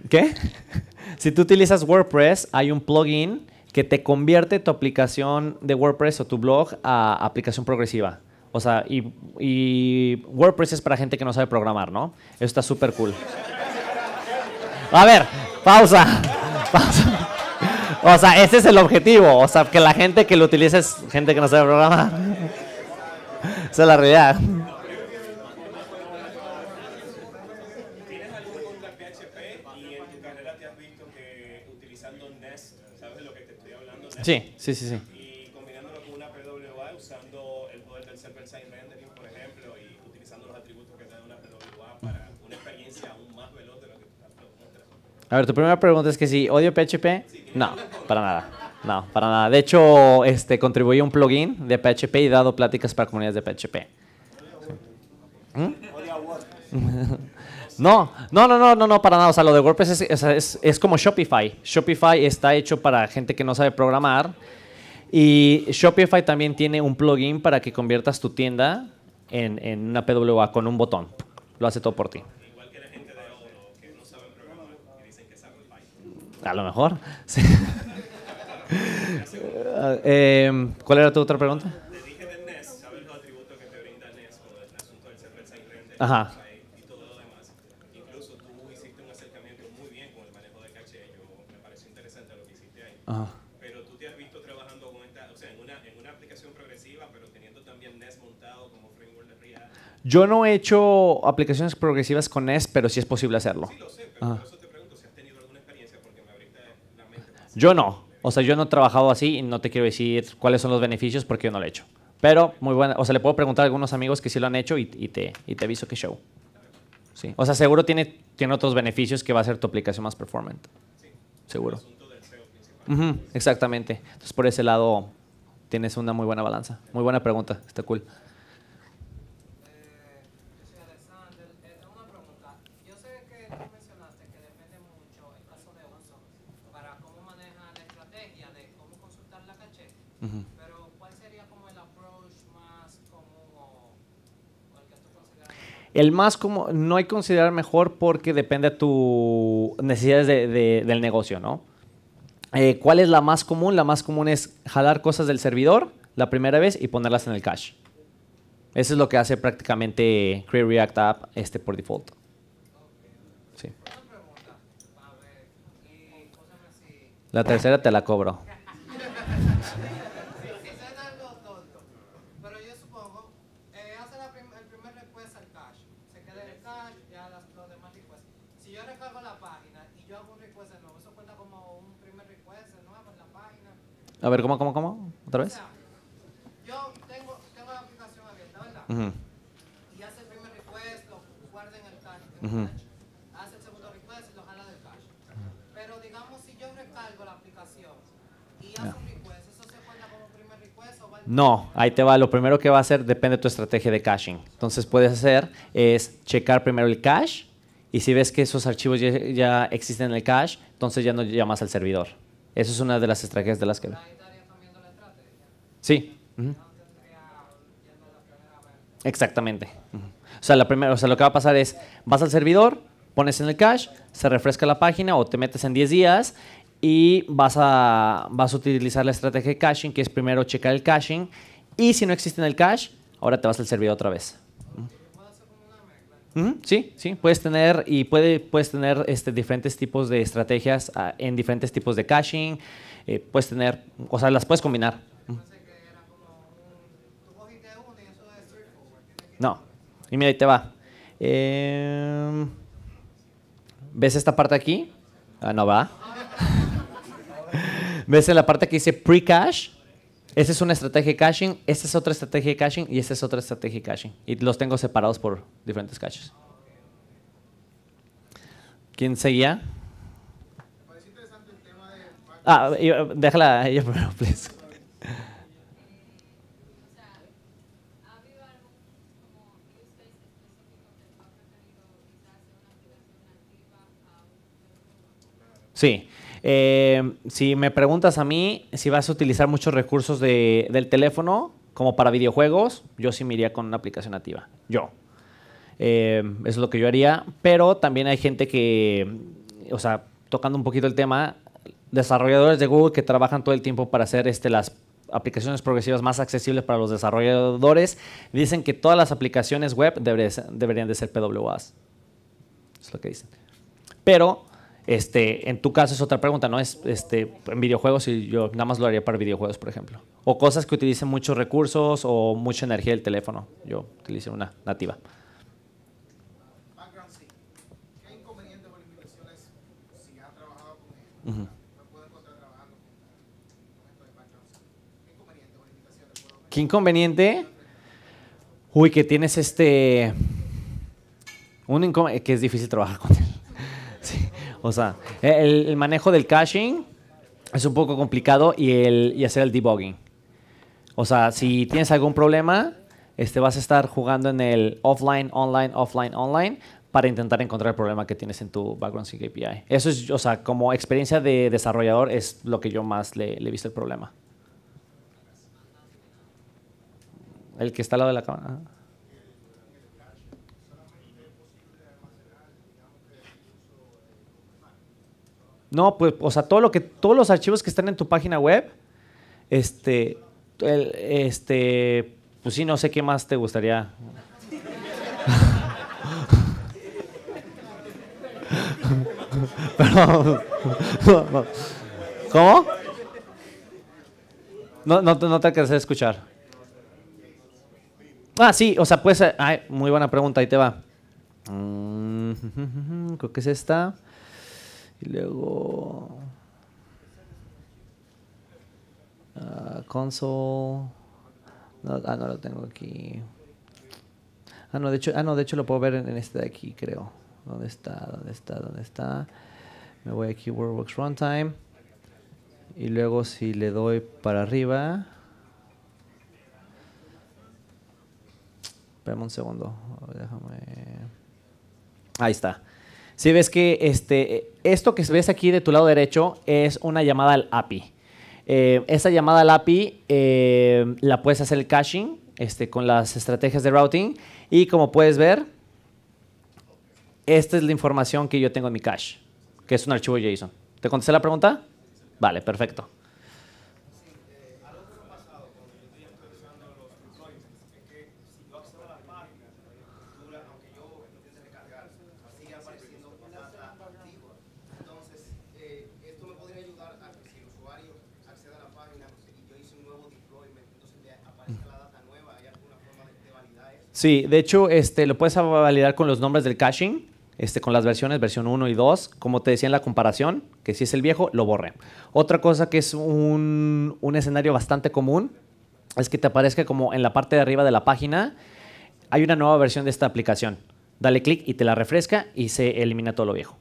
¿qué? Si tú utilizas WordPress, hay un plugin que te convierte tu aplicación de WordPress o tu blog a aplicación progresiva. O sea, y, y WordPress es para gente que no sabe programar, ¿no? Eso está súper cool. A ver, pausa. Pausa. O sea, ese es el objetivo. O sea, que la gente que lo utilice es gente que no sabe programar. Esa es la realidad. Sí, sí, sí, sí. Y combinándolo con una PWA, usando el poder del server-side rendering, por ejemplo, y utilizando los atributos que te da una PWA para una experiencia aún más veloz de lo que estás A ver, tu primera pregunta es que si odio PHP. no, para nada. No, para nada. De hecho, este, contribuí a un plugin de PHP y he dado pláticas para comunidades de PHP. ¿Mm? No, no, no, no, no, no, para nada. O sea, lo de WordPress es, es, es como Shopify. Shopify está hecho para gente que no sabe programar. Y Shopify también tiene un plugin para que conviertas tu tienda en, en una PWA con un botón. Lo hace todo por ti. Igual que la gente de Oro, que no sabe programar y dicen que saben Python. A lo mejor. eh, ¿Cuál era tu otra pregunta? Te dije del NES, ¿sabes los atributos que te brinda NES? O el asunto del server side Ajá. Pero tú te has visto trabajando en una, aplicación progresiva, pero teniendo también montado como Yo no he hecho aplicaciones progresivas con Nest, pero sí es posible hacerlo. Yo no. O sea, yo no he trabajado así y no te quiero decir cuáles son los beneficios porque yo no lo he hecho. Pero muy buena, o sea, le puedo preguntar a algunos amigos que sí lo han hecho y, te, y te aviso que show. Sí. O sea, seguro tiene, tiene otros beneficios que va a ser tu aplicación más performante. Sí. Seguro. Mhm, exactamente. Entonces por ese lado tienes una muy buena balanza. Muy buena pregunta, está cool. Eh, es Alexander. Es una pregunta. Yo sé que tú mencionaste que depende mucho el caso de Gonzalo para cómo manejar la estrategia de cómo consultar la caché. Pero ¿cuál sería como el approach más como cuál que estuvo sacando? El más común no hay que considerar mejor porque depende de tu necesidad de del negocio, ¿no? Eh, ¿Cuál es la más común? La más común es jalar cosas del servidor la primera vez y ponerlas en el cache. Eso es lo que hace prácticamente Create React App este por default. La tercera te la cobro. A ver, ¿cómo, cómo, cómo? ¿Otra vez? yo tengo, tengo, la aplicación abierta, ¿verdad? Y hace el primer request, lo guarda en el cache. Hace el segundo request y lo jala del cache. Pero digamos, si yo recargo la aplicación y hace un request, ¿eso se cuenta como primer request o va No, ahí te va. Lo primero que va a hacer depende de tu estrategia de caching. Entonces, puedes hacer es checar primero el cache y si ves que esos archivos ya, ya existen en el cache, entonces ya no llamas al servidor. Esa es una de las estrategias de las que... Sí. Exactamente. O sea, la sea, lo que va a pasar es, vas al servidor, pones en el cache, se refresca la página o te metes en 10 días y vas a, vas a utilizar la estrategia de caching, que es primero checar el caching y si no existe en el cache, ahora te vas al servidor otra vez. Sí, sí, puedes tener y puede, puedes tener este, diferentes tipos de estrategias ah, en diferentes tipos de caching, eh, puedes tener, o sea, las puedes combinar. No. Y mira, ahí te va. Em, ¿Ves esta parte aquí? Ah, no va. ¿Ves en la parte que dice pre-cache? Esa es una estrategia de caching, esta es otra estrategia de caching y esta es otra estrategia de caching. Y los tengo separados por diferentes caches. ¿Quién seguía? Ah, déjala ella primero, please. Sí. Eh, si me preguntas a mí si vas a utilizar muchos recursos del teléfono como para videojuegos, yo sí me iría con una aplicación nativa. Yo. Eh, es lo que yo haría. Pero también hay gente que, o sea, tocando un poquito el tema, desarrolladores de Google que trabajan todo el tiempo para hacer este, las aplicaciones progresivas más accesibles para los desarrolladores, dicen que todas las aplicaciones web deberían de ser PWAs. Es lo que dicen. Pero este, en tu caso es otra pregunta, ¿no? Es este, en videojuegos y yo nada más lo haría para videojuegos, por ejemplo. O cosas que utilicen muchos recursos o mucha energía del teléfono. Yo utilicé una nativa. ¿Qué inconveniente? Uy, que tienes este... Un que es difícil trabajar con él. O sea, e, el, manejo del caching es un poco complicado y, el, y hacer el debugging. O sea, si tienes algún problema, este, vas a estar jugando en el offline, online, offline, online para intentar encontrar el problema que tienes en tu background sync API. Eso es, o sea, como experiencia de desarrollador es lo que yo más le, he visto el problema. El que está al lado de la cámara. No, pues, o sea, todo lo que, todos los archivos que están en tu página web, este, este, pues sí, no sé qué más te gustaría. ¿Cómo? No, no, te alcancé a escuchar. Ah, sí, o sea, pues, muy buena pregunta, ahí te va. Mm, Creo que es esta. Y luego. Ah, console. No, ah, no lo tengo aquí. Ah, no, de hecho, ah, no, de hecho lo puedo ver en, este de aquí, creo. ¿Dónde está? ¿Dónde está? ¿Dónde está? Me voy aquí, WordWorks Runtime. Y luego si le doy para arriba. Espérame un segundo. Déjame. Ahí está. Si ves que este, esto que ves aquí de tu lado derecho es una llamada al API. Eh, esa llamada al API eh, la puedes hacer el caching este, con las estrategias de routing y como puedes ver, esta es la información que yo tengo en mi cache, que es un archivo JSON. ¿Te contesté la pregunta? Vale, perfecto. Sí, de hecho, este, lo puedes validar con los nombres del caching, este, con las versiones, versión 1 y 2. Como te decía en la comparación, que si es el viejo, lo borre. Otra cosa que es un, un escenario bastante común es que te aparezca como en la parte de arriba de la página, hay una nueva versión de esta aplicación. Dale clic y te la refresca y se elimina todo lo viejo.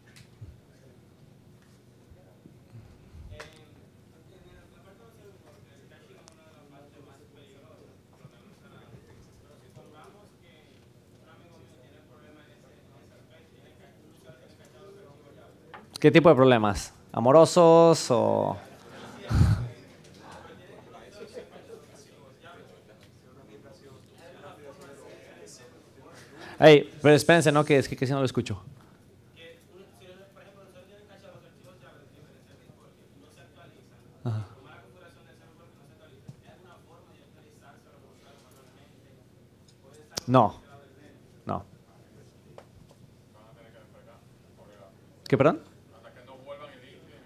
¿Qué tipo de problemas? ¿Amorosos o...? Hey, pero espérense, ¿no? Que es que si no lo escucho. No. No. ¿Qué, perdón?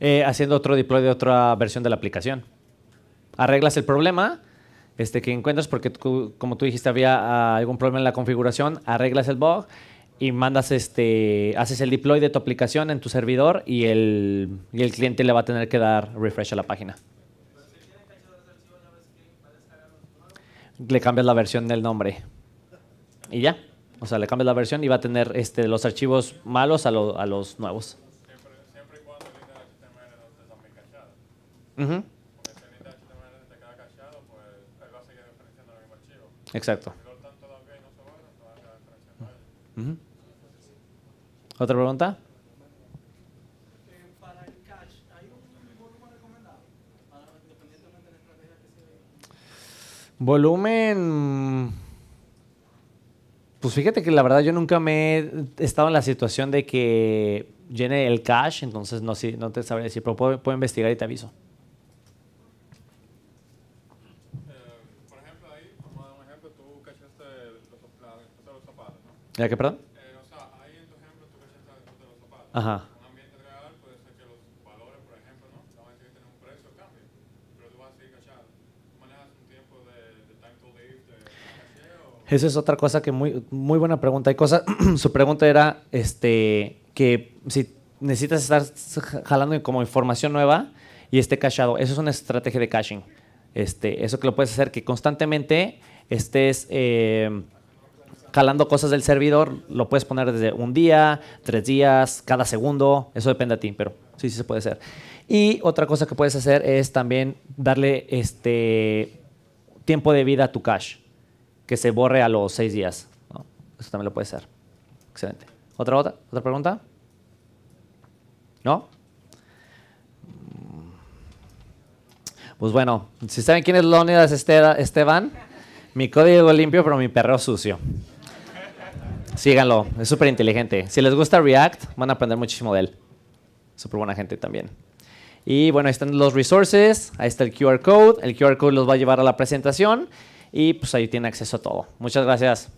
Eh, haciendo otro deploy de otra versión de la aplicación. Arreglas el problema este, que encuentras porque, como tú dijiste, había ah, algún problema en la configuración, arreglas el bug y mandas este, haces el deploy de tu aplicación en tu servidor y el, cliente le va a tener que dar refresh a la página. Le cambias la versión del nombre y ya. O sea, le cambias la versión y va a tener este, los archivos malos a, a los nuevos. Exacto. ¿Otra pregunta? Volumen. Pues fíjate que la verdad yo nunca me he estado en la situación de que llene el cash, entonces no, no te sabré decir, pero puedo, puedo investigar y te aviso. ¿Ya qué, perdón? Eh, o sea, ahí en tu ejemplo tú cachaste de los zapatos. Ajá. Un ambiente real puede ser que los valores, por ejemplo, ¿no? La gente que tiene un precio cambio. pero tú vas a seguir cachado. ¿Tú manejas un tiempo de, de time to live, de, de Eso es otra cosa que muy, muy buena pregunta. Hay cosas, su pregunta era este, que si necesitas estar jalando como información nueva y esté cachado. Eso es una estrategia de caching. Este, eso que lo puedes hacer que constantemente estés... Eh, Calando cosas del servidor, lo puedes poner desde un día, tres días, cada segundo, eso depende a ti, pero sí, sí se puede hacer. Y otra cosa que puedes hacer es también darle este tiempo de vida a tu cache, que se borre a los seis días. Eso también lo puedes hacer. Excelente. ¿Otra, otra, otra pregunta? ¿No? Pues bueno, si saben quién es Lonidas Esteban, mi código limpio, pero mi perro sucio. Síganlo, es súper inteligente. Si les gusta React, van a aprender muchísimo de él. Súper buena gente también. Y bueno, ahí están los resources, ahí está el QR code. El QR code los va a llevar a la presentación y pues ahí tiene acceso a todo. Muchas gracias.